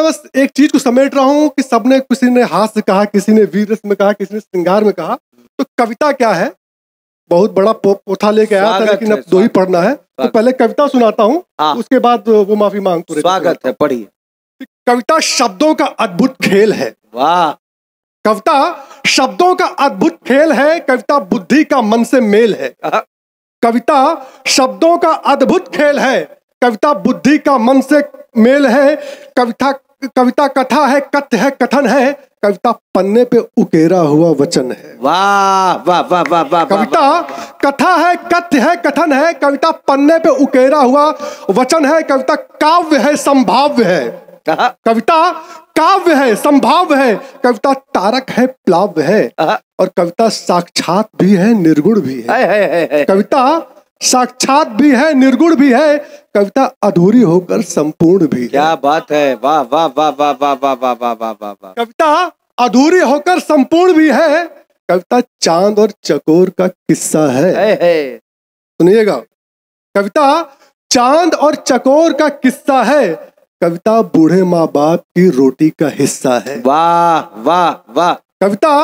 मैं बस एक चीज को समेट रहा हूँ कि सबने किसी ने हास्य कहा किसी ने वीर में कहा किसी ने श्रृंगार में कहा तो कविता क्या है बहुत बड़ा पो, पोथा लेके आया था लेकिन अब दो ही पढ़ना है तो पहले कविता सुनाता हूँ हाँ। उसके बाद वो माफी मांग स्वागत है पढ़िए कविता शब्दों का अद्भुत खेल है वाह कविता शब्दों का अद्भुत खेल है कविता बुद्धि का मन से मेल है कविता शब्दों का अद्भुत खेल है कविता बुद्धि का मन से मेल है कविता कविता कथा है कथ्य है कथन है कविता पन्ने पे उकेरा हुआ वचन है वाह वाह वाह वाह वाह कविता कथा है कथ है कथन है कविता पन्ने पे उकेरा हुआ वचन है कविता काव्य है संभाव्य है कविता काव्य है संभाव्य है कविता तारक है प्लाव्य है और कविता साक्षात भी है निर्गुण भी है। कविता साक्षात भी है निर्गुण भी है कविता अधूरी होकर संपूर्ण भी क्या बात है वाह वाह वाह वाह वाह वाह वाह वाह वाह वाह वाह कविता अधूरी होकर संपूर्ण भी है कविता चांद और चकोर का किस्सा है, सुनिएगा कविता चांद और चकोर का किस्सा है कविता बूढ़े माँ बाप की रोटी का हिस्सा है वाह वाह वाह कविता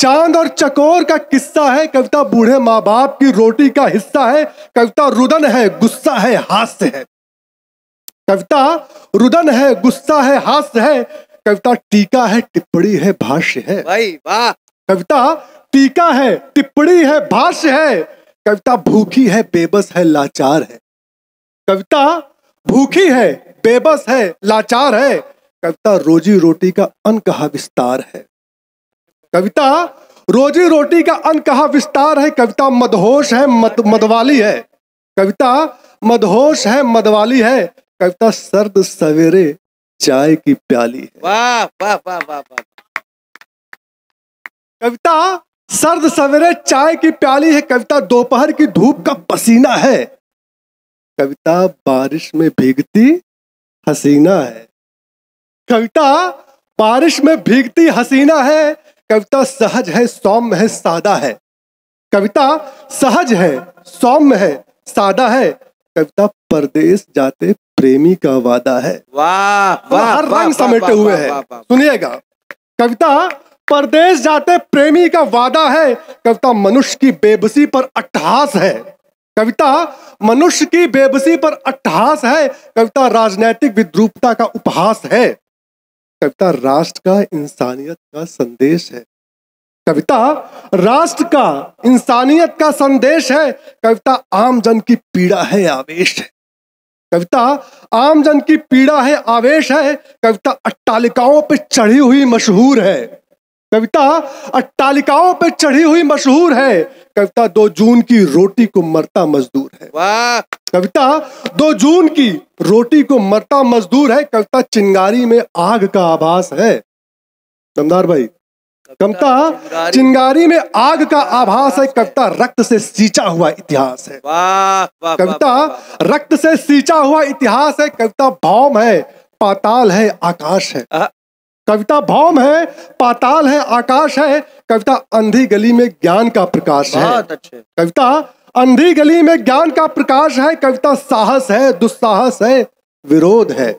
चांद और चकोर का किस्सा है कविता बूढ़े माँ बाप की रोटी का हिस्सा है कविता रुदन है गुस्सा है हास्य है कविता रुदन है गुस्सा है हास्य है कविता टीका है टिप्पणी है भाष्य है भाई वाह कविता टीका है टिप्पणी है भाष्य है कविता भूखी है बेबस है लाचार है कविता भूखी है बेबस है लाचार है कविता रोजी रोटी का अनकहा विस्तार है कविता रोजी रोटी का अन कहा विस्तार है कविता मदहोश है मद, मदवाली है कविता मदहोश है मदवाली है कविता सर्द सवेरे चाय की प्याली है वाह वाह वाह वाह वाह कविता सर्द सवेरे चाय की प्याली है कविता दोपहर की धूप का पसीना है कविता बारिश में भीगती हसीना है कविता बारिश में भीगती हसीना है कविता सहज है सौम्य है सादा है कविता सहज है सौम्य है सादा है कविता परदेश जाते प्रेमी का वादा है वाह हर रंग समेटे हुए है सुनिएगा कविता परदेश जाते प्रेमी का वादा है कविता मनुष्य की बेबसी पर अट्ठहास है कविता मनुष्य की बेबसी पर अट्ठहास है कविता राजनैतिक विद्रूपता का उपहास है कविता राष्ट्र का इंसानियत का संदेश है कविता राष्ट्र का इंसानियत का संदेश है कविता आम जन की पीड़ा है आवेश है कविता आम जन की पीड़ा है आवेश है कविता अट्टालिकाओं पर चढ़ी हुई मशहूर है कविता अट्टालिकाओं पर चढ़ी हुई मशहूर है कविता दो जून की रोटी को मरता मजदूर है वाह कविता दो जून की रोटी को मरता मजदूर है कविता चिंगारी में आग का आभास है दमदार भाई कविता चिंगारी में आग का आभास है कविता रक्त से सींचा हुआ इतिहास है कविता रक्त से सींचा हुआ इतिहास है कविता भौम है पाताल है आकाश है कविता भौम है पाताल है आकाश है कविता अंधी गली में ज्ञान का प्रकाश है कविता अंधी गली में ज्ञान का प्रकाश है कविता साहस है दुस्साहस है विरोध है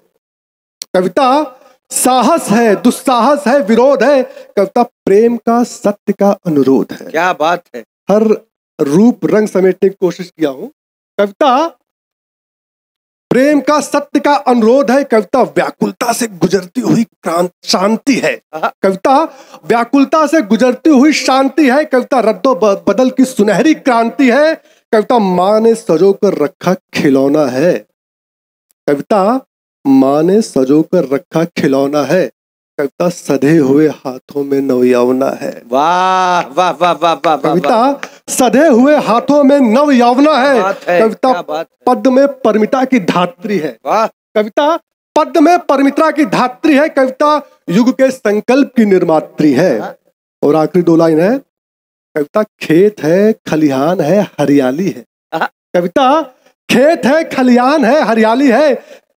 कविता साहस है दुस्साहस है विरोध है कविता प्रेम का सत्य का अनुरोध है क्या बात है हर रूप रंग समेटने की कोशिश किया हूं कविता प्रेम का सत्य का अनुरोध है कविता व्याकुलता से गुजरती हुई शांति है कविता व्याकुलता से गुजरती हुई शांति है कविता रद्दो बदल की सुनहरी क्रांति है कविता माँ ने सजो कर रखा खिलौना है कविता माँ ने सजो कर रखा खिलौना है कविता सधे हुए हाथों में नवयावना है वाह वाह वाह वाह वाह कविता सधे हुए हाथों में नवयावना है, कविता पद में परमिता की धात्री है कविता पद में परमिता की धात्री है कविता युग के संकल्प की निर्मात्री है हाँ। और आखिरी दो लाइन है कविता खेत है खलिहान है हरियाली है हाँ। कविता खेत है खलिहान है हरियाली है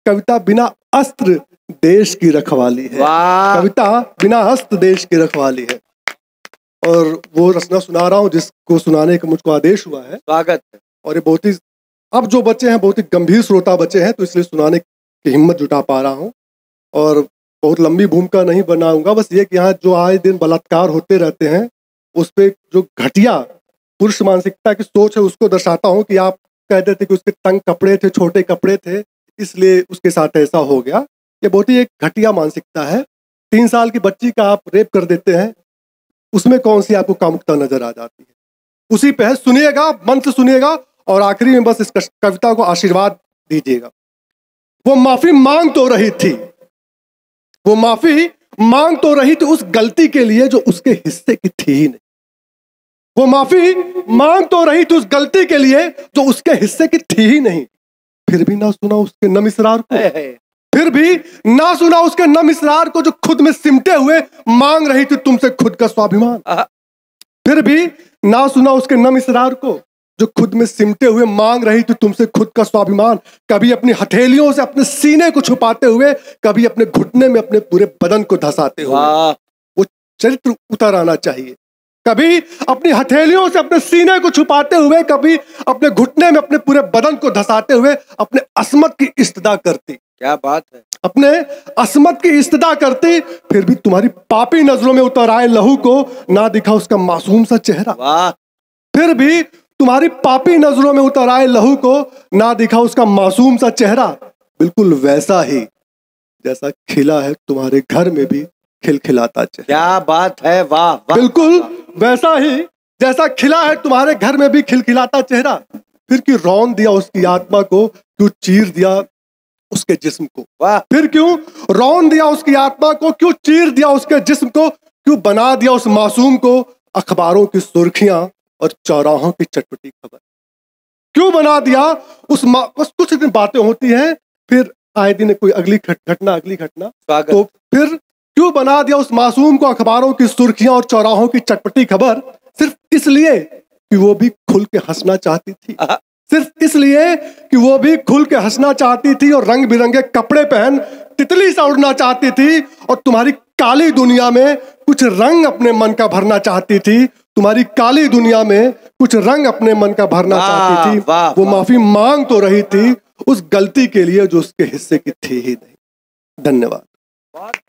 कविता बिना अस्त्र देश की रखवाली है कविता बिना हस्त देश की रखवाली है और वो रचना सुना रहा हूँ जिसको सुनाने का मुझको आदेश हुआ है स्वागत है और ये बहुत ही अब जो बच्चे हैं बहुत ही गंभीर श्रोता बच्चे हैं तो इसलिए सुनाने की हिम्मत जुटा पा रहा हूँ और बहुत लंबी भूमिका नहीं बनाऊंगा बस ये कि यहाँ जो आए दिन बलात्कार होते रहते हैं उस पर जो घटिया पुरुष मानसिकता की सोच है उसको दर्शाता हूँ कि आप कहते थे कि उसके तंग कपड़े थे छोटे कपड़े थे इसलिए उसके साथ ऐसा हो गया ये बहुत ही एक घटिया मानसिकता है तीन साल की बच्ची का आप रेप कर देते हैं उसमें कौन सी आपको कामुकता नजर आ जाती है उसी पहल सुनिएगा मन से सुनिएगा और आखिरी में बस इस कविता को आशीर्वाद दीजिएगा वो माफी मांग तो रही थी वो माफी मांग तो रही थी उस गलती के लिए जो उसके हिस्से की थी ही नहीं वो माफी मांग तो रही थी उस गलती के लिए जो उसके हिस्से की थी ही नहीं फिर भी ना सुना उसके नम को फिर भी ना सुना उसके नम इसरार को जो खुद में सिमटे हुए मांग रही थी तुमसे खुद का स्वाभिमान फिर भी ना सुना उसके नम इसरार को जो खुद में सिमटे हुए मांग रही थी तुमसे खुद का स्वाभिमान कभी अपनी हथेलियों से अपने सीने को छुपाते हुए कभी अपने घुटने में अपने पूरे बदन को धसाते हुए वो चरित्र उतर आना चाहिए कभी अपनी हथेलियों से अपने सीने को छुपाते हुए कभी अपने घुटने में अपने पूरे बदन को धसाते हुए अपने असमत की इस्तदा करती क्या बात है अपने असमत की इस्तदा करते फिर भी तुम्हारी पापी नजरों में उतर आए लहू को ना दिखा उसका मासूम सा चेहरा वाह फिर भी तुम्हारी पापी नजरों में उतर आए लहू को ना दिखा उसका मासूम सा चेहरा बिल्कुल वैसा ही जैसा खिला है तुम्हारे घर में भी खिलखिलाता चेहरा क्या बात है वाह वा, बिल्कुल वैसा ही जैसा खिला है तुम्हारे घर में भी खिलखिलाता चेहरा फिर की रौन दिया उसकी आत्मा को क्यों चीर दिया उसके जिस्म को वाह फिर क्यों रौन दिया उसकी आत्मा को क्यों चीर दिया उसके जिस्म को क्यों बना दिया उस मासूम को अखबारों की सुर्खियां और चौराहों की चटपटी खबर क्यों बना दिया उस बस कुछ दिन बातें होती हैं फिर आए दिन कोई अगली घटना अगली घटना तो फिर क्यों बना दिया उस मासूम को अखबारों की सुर्खियां और चौराहों की चटपटी खबर सिर्फ इसलिए कि वो भी खुल के हंसना चाहती थी सिर्फ इसलिए कि वो भी खुल के हंसना चाहती थी और रंग बिरंगे कपड़े पहन तितली सा उड़ना चाहती थी और तुम्हारी काली दुनिया में कुछ रंग अपने मन का भरना चाहती थी तुम्हारी काली दुनिया में कुछ रंग अपने मन का भरना चाहती थी वा, वो वा, माफी मांग तो रही थी उस गलती के लिए जो उसके हिस्से की थी ही नहीं धन्यवाद